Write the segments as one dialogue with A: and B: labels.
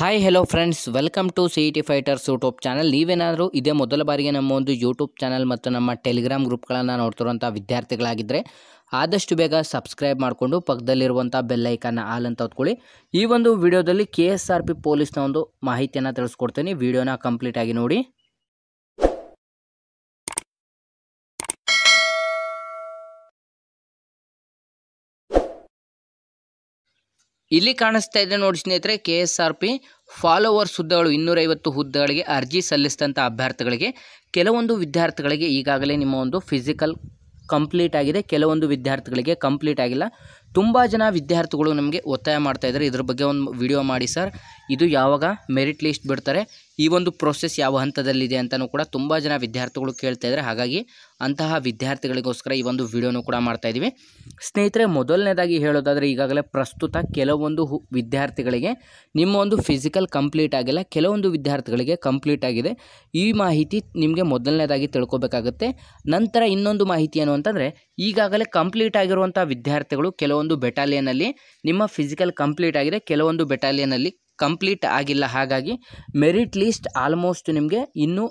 A: hi hello friends welcome to C T Fighters YouTube channel ನೀವೇನಾದರೂ ಇದೇ ಮೊದಲ ಬಾರಿಗೆ ನಮ್ಮ ಒಂದು ಯೂಟ್ಯೂಬ್ ಚಾನಲ್ ಮತ್ತು ನಮ್ಮ ಟೆಲಿಗ್ರಾಮ್ ಗ್ರೂಪ್ಗಳನ್ನು ನೋಡ್ತಿರುವಂಥ ವಿದ್ಯಾರ್ಥಿಗಳಾಗಿದ್ದರೆ ಆದಷ್ಟು ಬೇಗ ಸಬ್ಸ್ಕ್ರೈಬ್ ಮಾಡಿಕೊಂಡು ಪಕ್ಕದಲ್ಲಿರುವಂಥ ಬೆಲ್ಲೈಕನ್ನ ಆಲ್ ಅಂತ ಹೊತ್ಕೊಳ್ಳಿ ಈ ಒಂದು ವಿಡಿಯೋದಲ್ಲಿ ಕೆ ಎಸ್ ಆರ್ ಪಿ ಪೊಲೀಸ್ನ ಒಂದು ಮಾಹಿತಿಯನ್ನು ತಿಳಿಸ್ಕೊಡ್ತೀನಿ ವಿಡಿಯೋನ ಕಂಪ್ಲೀಟಾಗಿ ನೋಡಿ ಇಲ್ಲಿ ಕಾಣಿಸ್ತಾ ಇದೆ ನೋಡಿ ಸ್ನೇಹಿತರೆ K S R P follower ಹುದ್ದೆಗಳು ಇನ್ನೂರೈವತ್ತು ಹುದ್ದೆಗಳಿಗೆ ಅರ್ಜಿ ಸಲ್ಲಿಸಿದಂಥ ಅಭ್ಯರ್ಥಿಗಳಿಗೆ ಕೆಲವೊಂದು ವಿದ್ಯಾರ್ಥಿಗಳಿಗೆ ಈಗಾಗಲೇ ನಿಮ್ಮ ಒಂದು ಫಿಸಿಕಲ್ ಕಂಪ್ಲೀಟ್ ಆಗಿದೆ ಕೆಲವೊಂದು ವಿದ್ಯಾರ್ಥಿಗಳಿಗೆ ಕಂಪ್ಲೀಟ್ ಆಗಿಲ್ಲ ತುಂಬ ಜನ ವಿದ್ಯಾರ್ಥಿಗಳು ನಮಗೆ ಒತ್ತಾಯ ಮಾಡ್ತಾಯಿದ್ದಾರೆ ಇದ್ರ ಬಗ್ಗೆ ಒಂದು ವಿಡಿಯೋ ಮಾಡಿ ಸರ್ ಇದು ಯಾವಾಗ ಮೆರಿಟ್ ಲಿಸ್ಟ್ ಬಿಡ್ತಾರೆ ಈ ಒಂದು ಪ್ರೊಸೆಸ್ ಯಾವ ಹಂತದಲ್ಲಿದೆ ಅಂತಲೂ ಕೂಡ ತುಂಬ ಜನ ವಿದ್ಯಾರ್ಥಿಗಳು ಕೇಳ್ತಾ ಇದ್ದಾರೆ ಹಾಗಾಗಿ ಅಂತಹ ವಿದ್ಯಾರ್ಥಿಗಳಿಗೋಸ್ಕರ ಈ ಒಂದು ವಿಡಿಯೋನೂ ಕೂಡ ಮಾಡ್ತಾಯಿದ್ದೀವಿ ಸ್ನೇಹಿತರೆ ಮೊದಲನೇದಾಗಿ ಹೇಳೋದಾದರೆ ಈಗಾಗಲೇ ಪ್ರಸ್ತುತ ಕೆಲವೊಂದು ವಿದ್ಯಾರ್ಥಿಗಳಿಗೆ ನಿಮ್ಮ ಒಂದು ಫಿಸಿಕಲ್ ಕಂಪ್ಲೀಟ್ ಆಗಿಲ್ಲ ಕೆಲವೊಂದು ವಿದ್ಯಾರ್ಥಿಗಳಿಗೆ ಕಂಪ್ಲೀಟ್ ಆಗಿದೆ ಈ ಮಾಹಿತಿ ನಿಮಗೆ ಮೊದಲನೇದಾಗಿ ತಿಳ್ಕೊಬೇಕಾಗುತ್ತೆ ನಂತರ ಇನ್ನೊಂದು ಮಾಹಿತಿ ಏನು ಅಂತಂದರೆ ಈಗಾಗಲೇ ಕಂಪ್ಲೀಟ್ ಆಗಿರುವಂಥ ವಿದ್ಯಾರ್ಥಿಗಳು ಕೆಲವೊಂದು ಕೆಲವೊಂದು ಬೆಟಾಲಿಯನಲ್ಲಿ ನಿಮ್ಮ ಫಿಸಿಕಲ್ ಕಂಪ್ಲೀಟ್ ಆಗಿದೆ ಕೆಲವೊಂದು ಬೆಟಾಲಿಯನಲ್ಲಿ ಕಂಪ್ಲೀಟ್ ಆಗಿಲ್ಲ ಹಾಗಾಗಿ ಮೆರಿಟ್ ಲೀಸ್ಟ್ ಆಲ್ಮೋಸ್ಟ್ ನಿಮಗೆ ಇನ್ನೂ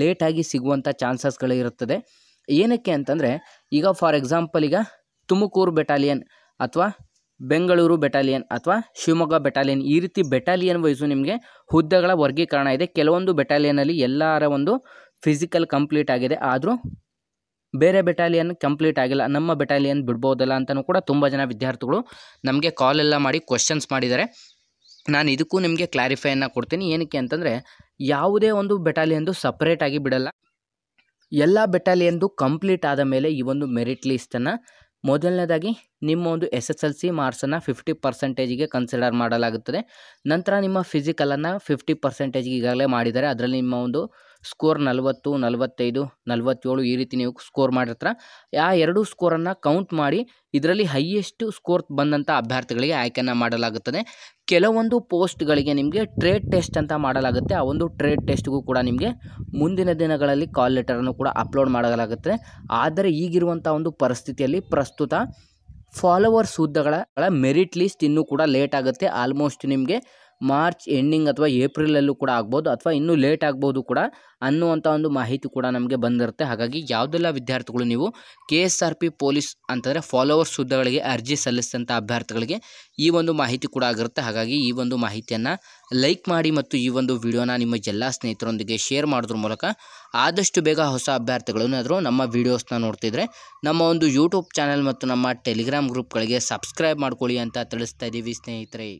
A: ಲೇಟಾಗಿ ಸಿಗುವಂಥ ಚಾನ್ಸಸ್ಗಳಿರುತ್ತದೆ ಏನಕ್ಕೆ ಅಂತಂದರೆ ಈಗ ಫಾರ್ ಎಕ್ಸಾಂಪಲ್ ಈಗ ತುಮಕೂರು ಬೆಟಾಲಿಯನ್ ಅಥವಾ ಬೆಂಗಳೂರು ಬೆಟಾಲಿಯನ್ ಅಥವಾ ಶಿವಮೊಗ್ಗ ಬೆಟಾಲಿಯನ್ ಈ ರೀತಿ ಬೆಟಾಲಿಯನ್ ವೈಸು ನಿಮಗೆ ಹುದ್ದೆಗಳ ವರ್ಗೀಕರಣ ಇದೆ ಕೆಲವೊಂದು ಬೆಟಾಲಿಯನಲ್ಲಿ ಎಲ್ಲರ ಒಂದು ಫಿಸಿಕಲ್ ಕಂಪ್ಲೀಟ್ ಆಗಿದೆ ಆದರೂ ಬೇರೆ ಬೆಟಾಲಿಯನ್ ಕಂಪ್ಲೀಟ್ ಆಗಿಲ್ಲ ನಮ್ಮ ಬೆಟಾಲಿಯನ್ ಬಿಡ್ಬೋದಲ್ಲ ಅಂತಲೂ ಕೂಡ ತುಂಬ ಜನ ವಿದ್ಯಾರ್ಥಿಗಳು ನಮಗೆ ಕಾಲ್ ಎಲ್ಲ ಮಾಡಿ ಕ್ವಶನ್ಸ್ ಮಾಡಿದ್ದಾರೆ ನಾನು ಇದಕ್ಕೂ ನಿಮಗೆ ಕ್ಲಾರಿಫೈಯನ್ನು ಕೊಡ್ತೀನಿ ಏನಕ್ಕೆ ಅಂತಂದರೆ ಯಾವುದೇ ಒಂದು ಬೆಟಾಲಿಯನ್ದು ಸಪ್ರೇಟಾಗಿ ಬಿಡಲ್ಲ ಎಲ್ಲ ಬೆಟಾಲಿಯನ್ದು ಕಂಪ್ಲೀಟ್ ಆದ ಮೇಲೆ ಈ ಒಂದು ಮೆರಿಟ್ ಲಿಸ್ಟನ್ನು ಮೊದಲನೇದಾಗಿ ನಿಮ್ಮ ಒಂದು ಎಸ್ ಎಸ್ ಎಲ್ ಸಿ ಮಾರ್ಕ್ಸನ್ನು ಫಿಫ್ಟಿ ಪರ್ಸೆಂಟೇಜಿಗೆ ಕನ್ಸಿಡರ್ ಮಾಡಲಾಗುತ್ತದೆ ನಂತರ ನಿಮ್ಮ ಫಿಸಿಕಲನ್ನು ಫಿಫ್ಟಿ ಪರ್ಸೆಂಟೇಜ್ಗೆ ಈಗಾಗಲೇ ಮಾಡಿದ್ದಾರೆ ಅದರಲ್ಲಿ ನಿಮ್ಮ ಒಂದು ಸ್ಕೋರ್ ನಲವತ್ತು ನಲವತ್ತೈದು ನಲವತ್ತೇಳು ಈ ರೀತಿ ನೀವು ಸ್ಕೋರ್ ಮಾಡಿರ್ತಾರ ಆ ಎರಡೂ ಸ್ಕೋರನ್ನು ಕೌಂಟ್ ಮಾಡಿ ಇದರಲ್ಲಿ ಹೈಯೆಸ್ಟ್ ಸ್ಕೋರ್ ಬಂದಂಥ ಅಭ್ಯರ್ಥಿಗಳಿಗೆ ಆಯ್ಕೆಯನ್ನು ಮಾಡಲಾಗುತ್ತದೆ ಕೆಲವೊಂದು ಪೋಸ್ಟ್ಗಳಿಗೆ ನಿಮಗೆ ಟ್ರೇಡ್ ಟೆಸ್ಟ್ ಅಂತ ಮಾಡಲಾಗುತ್ತೆ ಆ ಒಂದು ಟ್ರೇಡ್ ಟೆಸ್ಟ್ಗೂ ಕೂಡ ನಿಮಗೆ ಮುಂದಿನ ದಿನಗಳಲ್ಲಿ ಕಾಲ್ ಲೆಟರನ್ನು ಕೂಡ ಅಪ್ಲೋಡ್ ಮಾಡಲಾಗುತ್ತೆ ಆದರೆ ಈಗಿರುವಂಥ ಒಂದು ಪರಿಸ್ಥಿತಿಯಲ್ಲಿ ಪ್ರಸ್ತುತ ಫಾಲೋವರ್ಸ್ ಹುದ್ದೆಗಳ ಮೆರಿಟ್ ಲಿಸ್ಟ್ ಇನ್ನೂ ಕೂಡ ಲೇಟ್ ಆಗುತ್ತೆ ಆಲ್ಮೋಸ್ಟ್ ನಿಮಗೆ ಮಾರ್ಚ್ ಎಂಡಿಂಗ್ ಅಥವಾ ಏಪ್ರಿಲಲ್ಲೂ ಕೂಡ ಆಗ್ಬೋದು ಅಥವಾ ಇನ್ನೂ ಲೇಟ್ ಆಗ್ಬೋದು ಕೂಡ ಅನ್ನುವಂಥ ಒಂದು ಮಾಹಿತಿ ಕೂಡ ನಮಗೆ ಬಂದಿರುತ್ತೆ ಹಾಗಾಗಿ ಯಾವುದೆಲ್ಲ ವಿದ್ಯಾರ್ಥಿಗಳು ನೀವು K S R P police ಅಂತಂದರೆ ಫಾಲೋವರ್ಸ್ ಹುದ್ದೆಗಳಿಗೆ ಅರ್ಜಿ ಸಲ್ಲಿಸಿದಂಥ ಅಭ್ಯರ್ಥಿಗಳಿಗೆ ಈ ಒಂದು ಮಾಹಿತಿ ಕೂಡ ಆಗಿರುತ್ತೆ ಹಾಗಾಗಿ ಈ ಒಂದು ಮಾಹಿತಿಯನ್ನು ಲೈಕ್ ಮಾಡಿ ಮತ್ತು ಈ ಒಂದು ವಿಡಿಯೋನ ನಿಮ್ಮ ಎಲ್ಲ ಸ್ನೇಹಿತರೊಂದಿಗೆ ಶೇರ್ ಮಾಡೋದ್ರ ಮೂಲಕ ಆದಷ್ಟು ಬೇಗ ಹೊಸ ಅಭ್ಯರ್ಥಿಗಳನ್ನಾದರೂ ನಮ್ಮ ವೀಡಿಯೋಸ್ನ ನೋಡ್ತಿದ್ರೆ ನಮ್ಮ ಒಂದು ಯೂಟ್ಯೂಬ್ ಚಾನಲ್ ಮತ್ತು ನಮ್ಮ ಟೆಲಿಗ್ರಾಮ್ ಗ್ರೂಪ್ಗಳಿಗೆ ಸಬ್ಸ್ಕ್ರೈಬ್ ಮಾಡ್ಕೊಳ್ಳಿ ಅಂತ ತಿಳಿಸ್ತಾ ಇದ್ದೀವಿ ಸ್ನೇಹಿತರೆ